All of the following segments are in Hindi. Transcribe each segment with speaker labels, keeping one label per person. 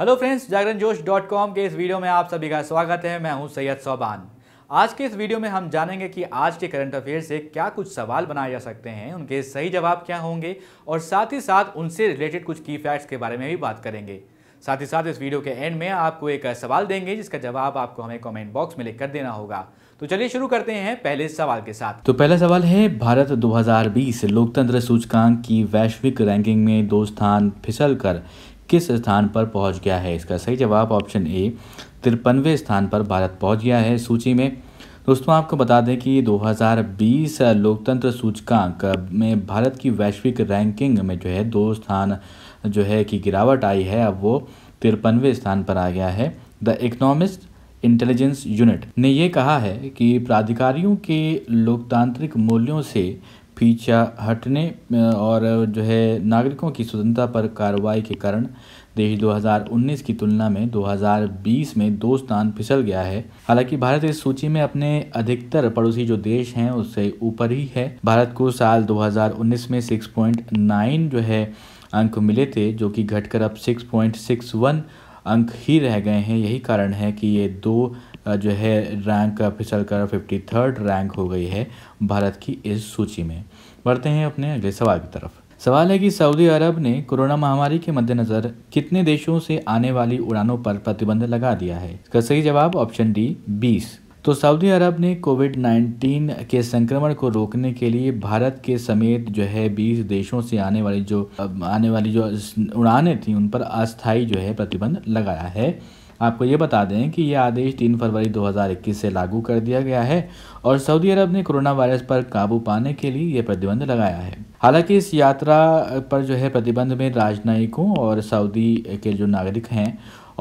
Speaker 1: हेलो फ्रेंड्स जागरण जोश डॉट कॉम के इस वीडियो में आप सभी का स्वागत है मैं हूं सैयद सौबान आज के इस वीडियो में हम जानेंगे कि आज के करंट अफेयर से क्या कुछ सवाल बनाए जा सकते हैं उनके सही जवाब क्या होंगे और साथ ही साथ उनसे रिलेटेड कुछ की फैक्ट्स के बारे में भी बात करेंगे साथ ही साथ इस वीडियो के एंड में आपको एक सवाल देंगे जिसका जवाब आपको हमें कमेंट बॉक्स में लिख देना होगा तो चलिए शुरू करते हैं पहले सवाल के साथ तो पहला सवाल है भारत 2020 लोकतंत्र सूचकांक की वैश्विक रैंकिंग में दो स्थान फिसल कर किस स्थान पर पहुंच गया है इसका सही जवाब ऑप्शन ए तिरपनवे स्थान पर भारत पहुंच गया है सूची में दोस्तों आपको बता दें कि 2020 लोकतंत्र सूचकांक में भारत की वैश्विक रैंकिंग में जो है दो स्थान जो है कि गिरावट आई है अब वो तिरपनवे स्थान पर आ गया है द इकोनॉमिस्ट इंटेलिजेंस यूनिट ने यह कहा है कि प्राधिकारियों के लोकतांत्रिक मूल्यों से पीछा हटने और जो है नागरिकों की स्वतंत्रता पर कार्रवाई के कारण देश 2019 की तुलना में 2020 में दो स्थान फिसल गया है हालांकि भारत इस सूची में अपने अधिकतर पड़ोसी जो देश हैं उससे ऊपर ही है भारत को साल 2019 में 6.9 जो है अंक मिले थे जो कि घटकर अब 6.61 अंक ही रह गए हैं यही कारण है कि ये दो जो है रैंक फिसल कर फिफ्टी थर्ड रैंक हो गई है भारत की इस सूची में बढ़ते हैं अपने अगले सवाल की तरफ सवाल है कि सऊदी अरब ने कोरोना महामारी के मद्देनज़र कितने देशों से आने वाली उड़ानों पर प्रतिबंध लगा दिया है इसका सही जवाब ऑप्शन डी बीस तो सऊदी अरब ने कोविड 19 के संक्रमण को रोकने के लिए भारत के समेत जो है बीस देशों से आने वाली जो आने वाली जो उड़ानें थी उन पर अस्थायी जो है प्रतिबंध लगाया है आपको ये बता दें कि यह आदेश 3 फरवरी 2021 से लागू कर दिया गया है और सऊदी अरब ने कोरोना वायरस पर काबू पाने के लिए यह प्रतिबंध लगाया है हालांकि इस यात्रा पर जो है प्रतिबंध में राजनयिकों और सऊदी के जो नागरिक हैं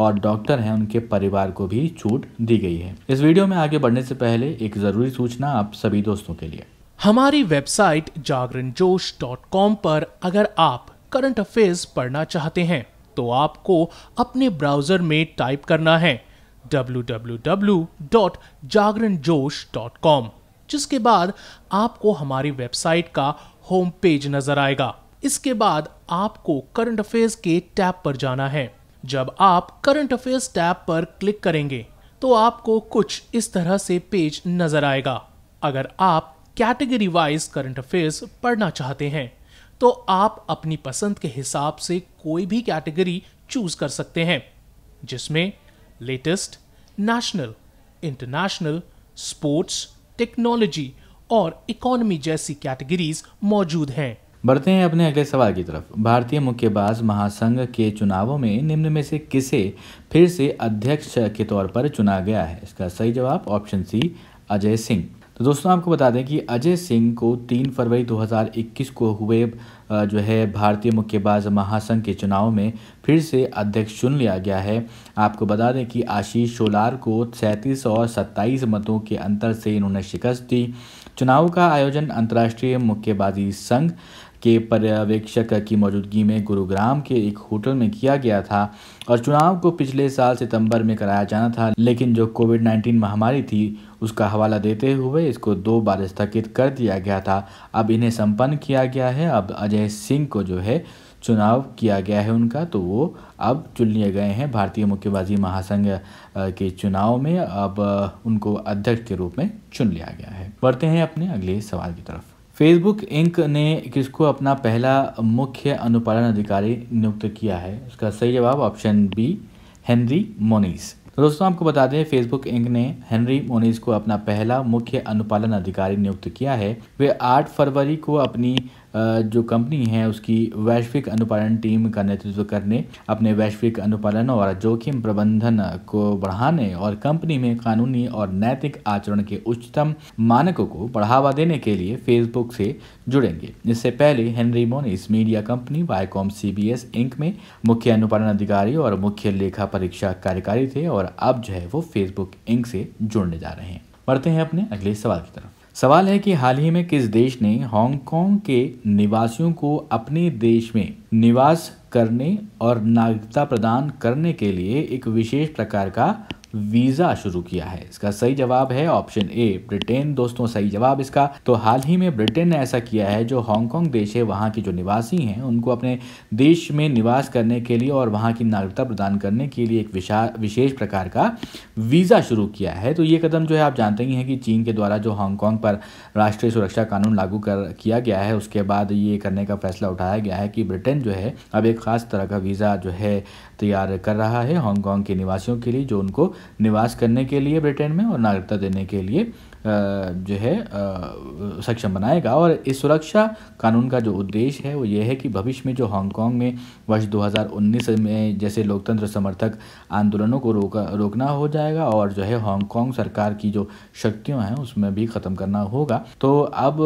Speaker 1: और डॉक्टर हैं उनके परिवार को भी छूट दी गई है इस वीडियो में आगे बढ़ने से पहले एक ज़रूरी सूचना आप सभी दोस्तों के लिए हमारी वेबसाइट जागरण जोश डॉट कॉम पर अगर आप करंट अफेयर्स पढ़ना चाहते हैं तो आपको अपने ब्राउजर में टाइप करना है www.jagranjosh.com जिसके बाद आपको हमारी वेबसाइट का होम पेज नजर आएगा इसके बाद आपको करंट अफेयर्स के टैब पर जाना है जब आप करंट अफेयर्स टैब पर क्लिक करेंगे तो आपको कुछ इस तरह से पेज नजर आएगा अगर आप कैटेगरी वाइज करंट अफेयर्स पढ़ना चाहते हैं तो आप अपनी पसंद के हिसाब से कोई भी कैटेगरी चूज कर सकते हैं जिसमें latest national international sports technology और इकोनॉमी जैसी कैटेगरीज मौजूद हैं बढ़ते हैं अपने अगले सवाल की तरफ भारतीय मुक्केबाज महासंघ के चुनावों में निम्न में से किसे फिर से अध्यक्ष के तौर पर चुना गया है इसका सही जवाब ऑप्शन सी अजय सिंह तो दोस्तों आपको बता दें कि अजय सिंह को 3 फरवरी 2021 को हुए जो है भारतीय मुक्केबाज महासंघ के चुनाव में फिर से अध्यक्ष चुन लिया गया है आपको बता दें कि आशीष शोलार को सैंतीस और सत्ताईस मतों के अंतर से इन्होंने शिकस्त दी चुनाव का आयोजन अंतर्राष्ट्रीय मुक्केबाजी संघ के पर्यवेक्षक की मौजूदगी में गुरुग्राम के एक होटल में किया गया था और चुनाव को पिछले साल सितंबर में कराया जाना था लेकिन जो कोविड 19 महामारी थी उसका हवाला देते हुए इसको दो बार स्थगित कर दिया गया था अब इन्हें संपन्न किया गया है अब अजय सिंह को जो है चुनाव किया गया है उनका तो वो अब चुन लिए गए हैं भारतीय मुक्केबाजी महासंघ के चुनाव में अब उनको अध्यक्ष के रूप में चुन लिया गया है बढ़ते हैं अपने अगले सवाल की तरफ फेसबुक इंक ने किसको अपना पहला मुख्य अनुपालन अधिकारी नियुक्त किया है उसका सही जवाब ऑप्शन बी हेनरी मोनीस तो दोस्तों आपको बता दें फेसबुक इंक ने हेनरी मोनीस को अपना पहला मुख्य अनुपालन अधिकारी नियुक्त किया है वे 8 फरवरी को अपनी जो कंपनी है उसकी वैश्विक अनुपालन टीम का नेतृत्व करने अपने वैश्विक अनुपालन और जोखिम प्रबंधन को बढ़ाने और कंपनी में कानूनी और नैतिक आचरण के उच्चतम मानकों को बढ़ावा देने के लिए फेसबुक से जुड़ेंगे इससे पहले Henry Moniz media company Viacom C Inc में मुख्य अनुपालन अधिकारी और मुख्य लेखा परीक्षा कार्यकारी थे और अब जो है वो फेसबुक इंक से जुड़ने जा रहे हैं बढ़ते हैं अपने अगले सवाल की तरफ सवाल है कि हाल ही में किस देश ने हांगकांग के निवासियों को अपने देश में निवास करने और नागरिकता प्रदान करने के लिए एक विशेष प्रकार का वीज़ा शुरू किया है इसका सही जवाब है ऑप्शन ए ब्रिटेन दोस्तों सही जवाब इसका तो हाल ही में ब्रिटेन ने ऐसा किया है जो हांगकॉन्ग देश है वहाँ के जो निवासी हैं उनको अपने देश में निवास करने के लिए और वहाँ की नागरिकता प्रदान करने के लिए एक विशेष प्रकार का वीज़ा शुरू किया है तो ये कदम जो है आप जानते ही हैं कि चीन के द्वारा जो हांगकॉन्ग पर राष्ट्रीय सुरक्षा कानून लागू कर किया गया है उसके बाद ये करने का फैसला उठाया गया है कि ब्रिटेन जो है अब एक ख़ास तरह का वीज़ा जो है तैयार कर रहा है हांगकांग के निवासियों के लिए जो उनको निवास करने के लिए ब्रिटेन में और नागरिकता देने के लिए जो है सक्षम बनाएगा और इस सुरक्षा कानून का जो उद्देश्य है वो ये है कि भविष्य में जो हांगकांग में वर्ष 2019 में जैसे लोकतंत्र समर्थक आंदोलनों को रोका रोकना हो जाएगा और जो है हांगकांग सरकार की जो शक्तियां हैं उसमें भी ख़त्म करना होगा तो अब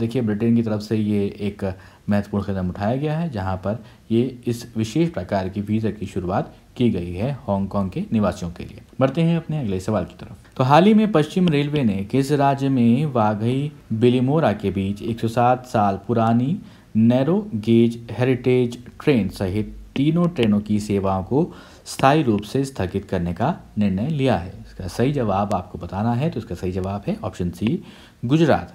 Speaker 1: देखिए ब्रिटेन की तरफ से ये एक महत्वपूर्ण कदम उठाया गया है जहाँ पर ये इस विशेष प्रकार की वीज़ा की शुरुआत की गई है हांगकांग के निवासियों के लिए बढ़ते हैं अपने अगले सवाल की तरफ तो हाल ही में पश्चिम रेलवे ने किस राज्य में वाघई बिलिमोरा के बीच 107 साल पुरानी नैरो गेज हेरिटेज ट्रेन सहित तीनों ट्रेनों की सेवाओं को स्थायी रूप से स्थगित करने का निर्णय लिया है इसका सही जवाब आपको बताना है तो इसका सही जवाब है ऑप्शन सी गुजरात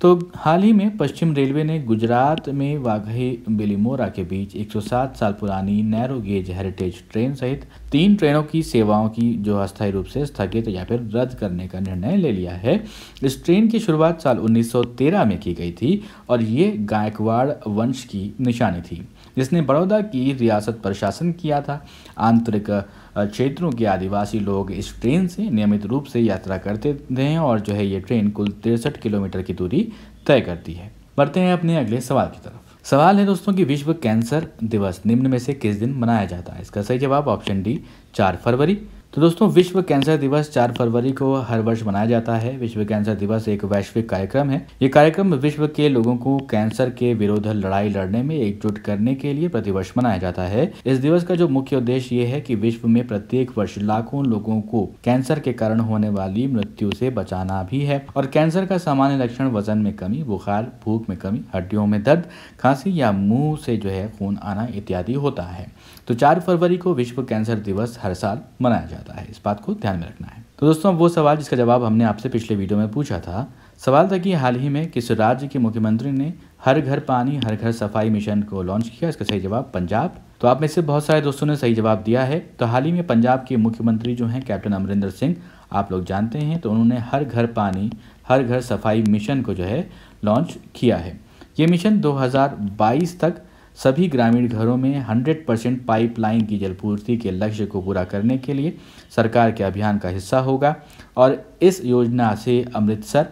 Speaker 1: तो हाल ही में पश्चिम रेलवे ने गुजरात में वाघे बेलीमोरा के बीच 107 साल पुरानी नैरो गेज हेरिटेज ट्रेन सहित तीन ट्रेनों की सेवाओं की जो अस्थायी रूप से स्थगित या फिर रद्द करने का निर्णय ले लिया है इस ट्रेन की शुरुआत साल 1913 में की गई थी और ये गायकवाड़ वंश की निशानी थी जिसने बड़ौदा की रियासत प्रशासन किया था आंतरिक क्षेत्रों के आदिवासी लोग इस ट्रेन से नियमित रूप से यात्रा करते रहे और जो है ये ट्रेन कुल तिरसठ किलोमीटर की दूरी तय करती है बढ़ते हैं अपने अगले सवाल की तरफ सवाल है दोस्तों कि विश्व कैंसर दिवस निम्न में से किस दिन मनाया जाता है इसका सही जवाब ऑप्शन डी चार फरवरी तो दोस्तों विश्व कैंसर दिवस 4 फरवरी को हर वर्ष मनाया जाता है विश्व कैंसर दिवस एक वैश्विक कार्यक्रम है ये कार्यक्रम विश्व के लोगों को कैंसर के विरोध लड़ाई लड़ने में एकजुट करने के लिए प्रतिवर्ष मनाया जाता है इस दिवस का जो मुख्य उद्देश्य ये है कि विश्व में प्रत्येक वर्ष लाखों लोगों को कैंसर के कारण होने वाली मृत्यु से बचाना भी है और कैंसर का सामान्य लक्षण वजन में कमी बुखार भूख में कमी हड्डियों में दर्द खांसी या मुंह से जो है खून आना इत्यादि होता है तो चार फरवरी को विश्व कैंसर दिवस हर साल मनाया जाता है जाता है इस बात को ध्यान में रखना है तो दोस्तों वो सवाल जिसका जवाब हमने आपसे पिछले वीडियो में पूछा था सवाल था कि हाल ही में किस राज्य के मुख्यमंत्री ने हर घर पानी हर घर सफाई मिशन को लॉन्च किया इसका सही जवाब पंजाब तो आप में से बहुत सारे दोस्तों ने सही जवाब दिया है तो हाल ही में पंजाब के मुख्यमंत्री जो हैं कैप्टन अमरिंदर सिंह आप लोग जानते हैं तो उन्होंने हर घर पानी हर घर सफाई मिशन को जो है लॉन्च किया है ये मिशन 2022 तक सभी ग्रामीण घरों में 100 परसेंट पाइपलाइन की जलपूर्ति के लक्ष्य को पूरा करने के लिए सरकार के अभियान का हिस्सा होगा और इस योजना से अमृतसर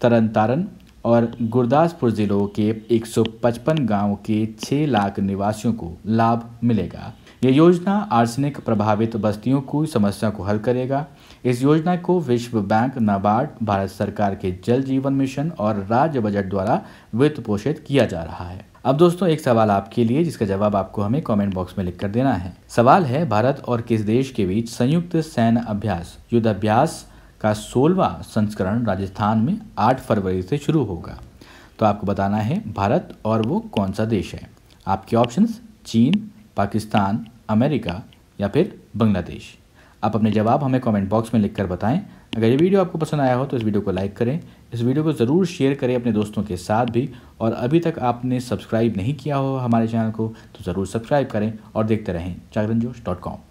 Speaker 1: तरन तारण और गुरदासपुर ज़िलों के 155 गांव के 6 लाख निवासियों को लाभ मिलेगा ये योजना आर्सेनिक प्रभावित बस्तियों की समस्या को हल करेगा इस योजना को विश्व बैंक नाबार्ड भारत सरकार के जल जीवन मिशन और राज्य बजट द्वारा वित्त पोषित किया जा रहा है अब दोस्तों एक सवाल आपके लिए जिसका जवाब आपको हमें कमेंट बॉक्स में लिखकर देना है सवाल है भारत और किस देश के बीच संयुक्त सैन्य अभ्यास युद्धाभ्यास का सोलवा संस्करण राजस्थान में 8 फरवरी से शुरू होगा तो आपको बताना है भारत और वो कौन सा देश है आपके ऑप्शंस चीन पाकिस्तान अमेरिका या फिर बांग्लादेश आप अपने जवाब हमें कमेंट बॉक्स में लिखकर बताएं अगर ये वीडियो आपको पसंद आया हो तो इस वीडियो को लाइक करें इस वीडियो को ज़रूर शेयर करें अपने दोस्तों के साथ भी और अभी तक आपने सब्सक्राइब नहीं किया हो हमारे चैनल को तो ज़रूर सब्सक्राइब करें और देखते रहें जागरण जोश डॉट कॉम